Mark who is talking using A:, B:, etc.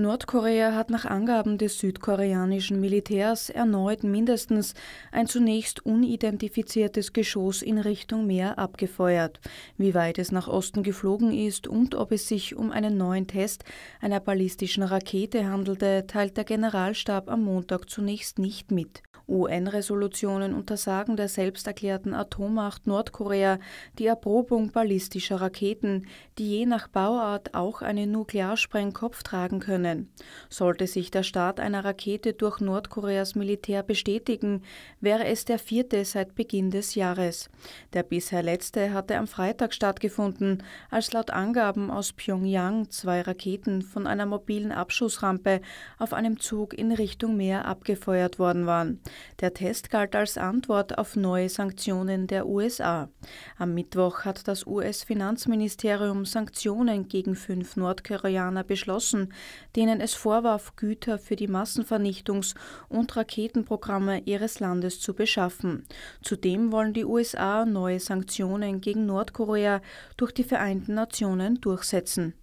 A: Nordkorea hat nach Angaben des südkoreanischen Militärs erneut mindestens ein zunächst unidentifiziertes Geschoss in Richtung Meer abgefeuert. Wie weit es nach Osten geflogen ist und ob es sich um einen neuen Test einer ballistischen Rakete handelte, teilt der Generalstab am Montag zunächst nicht mit. UN-Resolutionen untersagen der selbsterklärten Atommacht Nordkorea die Erprobung ballistischer Raketen, die je nach Bauart auch einen Nuklearsprengkopf tragen können. Sollte sich der Start einer Rakete durch Nordkoreas Militär bestätigen, wäre es der vierte seit Beginn des Jahres. Der bisher letzte hatte am Freitag stattgefunden, als laut Angaben aus Pyongyang zwei Raketen von einer mobilen Abschussrampe auf einem Zug in Richtung Meer abgefeuert worden waren. Der Test galt als Antwort auf neue Sanktionen der USA. Am Mittwoch hat das US-Finanzministerium Sanktionen gegen fünf Nordkoreaner beschlossen, denen es vorwarf, Güter für die Massenvernichtungs- und Raketenprogramme ihres Landes zu beschaffen. Zudem wollen die USA neue Sanktionen gegen Nordkorea durch die Vereinten Nationen durchsetzen.